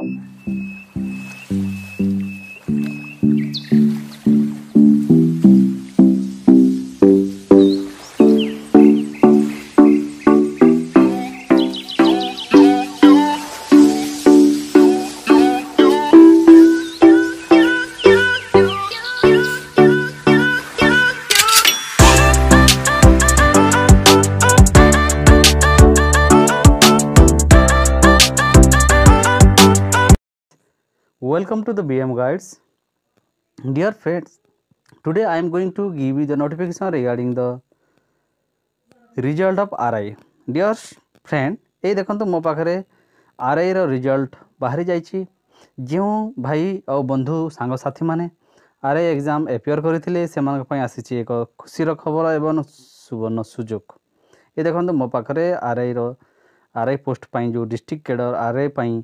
嗯。Welcome to the BM guides. Dear friends, today I am going to give you the notification regarding the result of RI. Dear friend, এই ଦେଖନ୍ତୁ ମୋ ପାଖରେ ଆର୍ଆଇର result ବାହାରି ଯାଇଛି ଯେଉଁ ଭାଇ ଆଉ ବନ୍ଧୁ ସାଙ୍ଗସାଥିମାନେ ଆର୍ଆଇ ଏକ୍ଜାମ୍ ଏପିୟର କରିଥିଲେ ସେମାନଙ୍କ ପାଇଁ ଆସିଛି ଏକ ଖୁସିର ଖବର ଏବଂ ସୁବର୍ଣ୍ଣ ସୁଯୋଗ ଏ ଦେଖନ୍ତୁ ମୋ ପାଖରେ ଆର୍ଆଇର ଆର୍ଆଇ ପୋଷ୍ଟ ପାଇଁ ଯେଉଁ ଡିଷ୍ଟ୍ରିକ୍ଟ କ୍ୟାଡ଼ର ଆର୍ଆଇ ପାଇଁ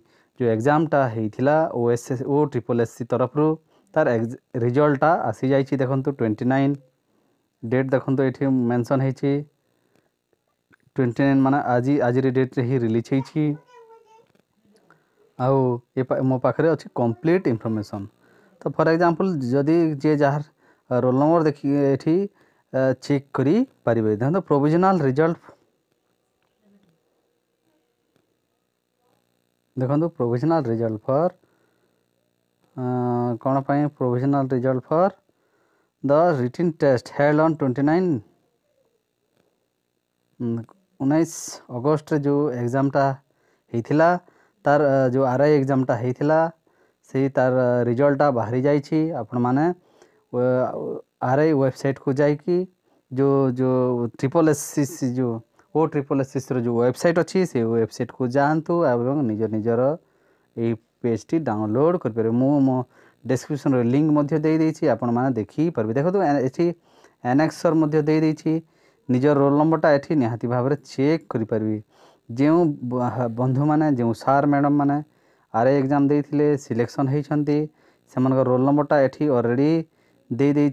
ଯେଉଁ ଏକ୍ଜାମ୍ଟା ହେଇଥିଲା O S S O triple S C ତରଫରୁ ତାର ରିଜଲ୍ଟଟା ଆସିଯାଇଛି ଦେଖନ୍ତୁ ଟ୍ୱେଣ୍ଟି ନାଇନ୍ ଡେଟ୍ ଦେଖନ୍ତୁ ଏଠି ମେନ୍ସନ୍ ହେଇଛି ଟ୍ୱେଣ୍ଟି ନାଇନ୍ ମାନେ ଆଜି ଆଜିର ଡେଟ୍ରେ ହିଁ ରିଲିଜ୍ ହେଇଛି ଆଉ ଏ ମୋ ପାଖରେ ଅଛି କମ୍ପ୍ଲିଟ୍ ଇନଫର୍ମେସନ୍ ତ ଫର୍ ଏକ୍ଜାମ୍ପଲ୍ ଯଦି ଯିଏ ଯାହାର ରୋଲ୍ ନମ୍ବର୍ ଦେଖି ଏଠି ଚେକ୍ କରିପାରିବେ ଦେଖନ୍ତୁ ପ୍ରୋଭିଜନାଲ୍ ରିଜଲ୍ଟ देखो प्रोविजनल रिजल्ट फॉर कौन पाई provisional result for the written test held on twenty nine उन्नीस अगस्ट जो एग्जामटा होता तार जो आर आई एग्जामा होता से तार रिजल्टा बाहरी जाने आर आई वेबसाइट को कि जो जो ट्रिपल एस सी जो ओ ट्रिपल एस सी जो वेबसाइट अच्छी से वेबसाइट को जातु एवं निज निजर ये पेज टी डाउनलोड कर मो डेस्क्रिपन लिंक आपण मैंने देखीपर देखो ये एनएक्सर मध्यदेगी निजर रोल नंबरटा ये निहाती भाव चेक करी जो बंधु मैंने जो सार मैडम मैंने आर एक्जाम सिलेक्शन होती से रोल नंबरटा ये already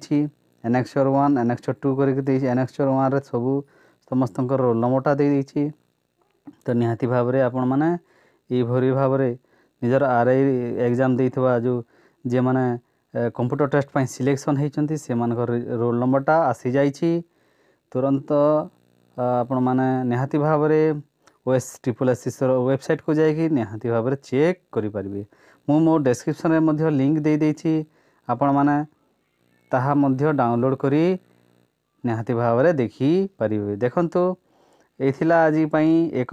annexure one annexure two कर एनएक्सर वन सब ସମସ୍ତଙ୍କର ରୋଲ୍ ନମ୍ବରଟା ଦେଇଦେଇଛି ତ ନିହାତି ଭାବରେ ଆପଣମାନେ ଏଇଭଳି ଭାବରେ ନିଜର ଆର୍ ଆଇ ଏକ୍ଜାମ୍ ଦେଇଥିବା ଯେଉଁ ଯେଉଁମାନେ କମ୍ପ୍ୟୁଟର ଟେଷ୍ଟ ପାଇଁ ସିଲେକ୍ସନ୍ ହୋଇଛନ୍ତି ସେମାନଙ୍କର ରୋଲ୍ ନମ୍ବରଟା ଆସିଯାଇଛି ତୁରନ୍ତ ଆପଣମାନେ ନିହାତି ଭାବରେ ଓଏସ୍ ଟ୍ରିପଲ୍ ଏସ୍ସିର ୱେବସାଇଟ୍କୁ ଯାଇକି ନିହାତି ଭାବରେ ଚେକ୍ କରିପାରିବେ ମୁଁ ମୋ ଡେସ୍କ୍ରିପ୍ସନ୍ରେ ମଧ୍ୟ ଲିଙ୍କ୍ ଦେଇଦେଇଛି ଆପଣମାନେ ତାହା ମଧ୍ୟ ଡାଉନଲୋଡ଼୍ କରି ନିହାତି ଭାବରେ ଦେଖିପାରିବେ ଦେଖନ୍ତୁ ଏଇ ଥିଲା ଆଜି ପାଇଁ ଏକ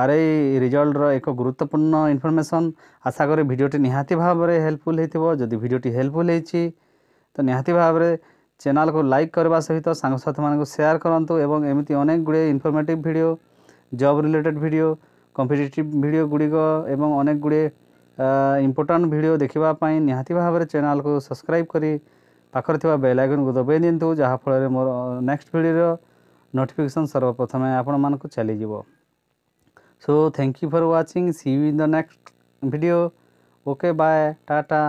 ଆର୍ ଆଇ ରିଜଲ୍ଟର ଏକ ଗୁରୁତ୍ୱପୂର୍ଣ୍ଣ ଇନଫର୍ମେସନ୍ ଆଶା କରେ ଭିଡ଼ିଓଟି ନିହାତି ଭାବରେ ହେଲ୍ପଫୁଲ୍ ହୋଇଥିବ ଯଦି ଭିଡ଼ିଓଟି ହେଲ୍ପଫୁଲ୍ ହୋଇଛି ତ ନିହାତି ଭାବରେ ଚ୍ୟାନେଲ୍କୁ ଲାଇକ୍ କରିବା ସହିତ ସାଙ୍ଗସାଥିମାନଙ୍କୁ ସେୟାର କରନ୍ତୁ ଏବଂ ଏମିତି ଅନେକ ଗୁଡ଼ିଏ informative video job related video competitive video ଗୁଡ଼ିକ ଏବଂ ଅନେକ ଗୁଡ଼ିଏ ଇମ୍ପୋର୍ଟାଣ୍ଟ ଭିଡ଼ିଓ ଦେଖିବା ପାଇଁ ନିହାତି ଭାବରେ ଚ୍ୟାନେଲ୍କୁ ସବସ୍କ୍ରାଇବ୍ କରି ପାଖରେ ଥିବା ବେଲ୍ ଆଇକନ୍କୁ ଦବାଇ ଦିଅନ୍ତୁ ଯାହାଫଳରେ ମୋର ନେକ୍ସଟ ଭିଡ଼ିଓର ନୋଟିଫିକେସନ୍ ସର୍ବପ୍ରଥମେ ଆପଣମାନଙ୍କୁ ଚାଲିଯିବ so thank you for watching see you in the next video okay bye Tata